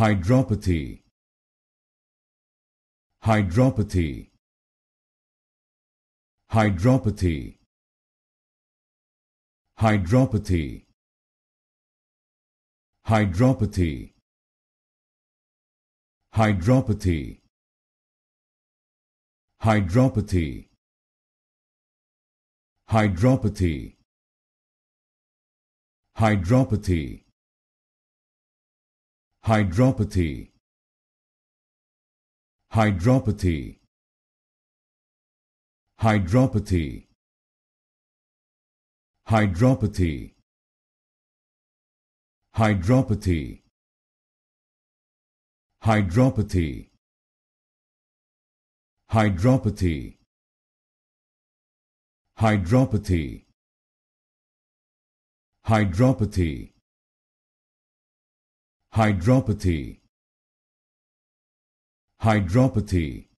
hydropathy hydropathy hydropathy hydropathy hydropathy hydropathy hydropathy hydropathy hydropathy hydropathy hydropathy hydropathy hydropathy hydropathy hydropathy hydropathy hydropathy hydropathy hydropathy hydropathy